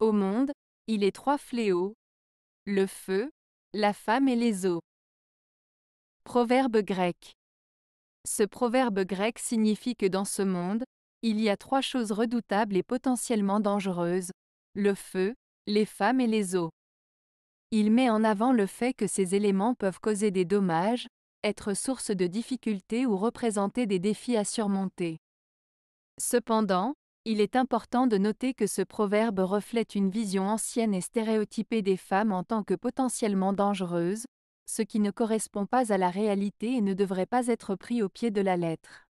Au monde, il est trois fléaux. Le feu, la femme et les eaux. Proverbe grec. Ce proverbe grec signifie que dans ce monde, il y a trois choses redoutables et potentiellement dangereuses. Le feu, les femmes et les eaux. Il met en avant le fait que ces éléments peuvent causer des dommages, être source de difficultés ou représenter des défis à surmonter. Cependant, il est important de noter que ce proverbe reflète une vision ancienne et stéréotypée des femmes en tant que potentiellement dangereuses, ce qui ne correspond pas à la réalité et ne devrait pas être pris au pied de la lettre.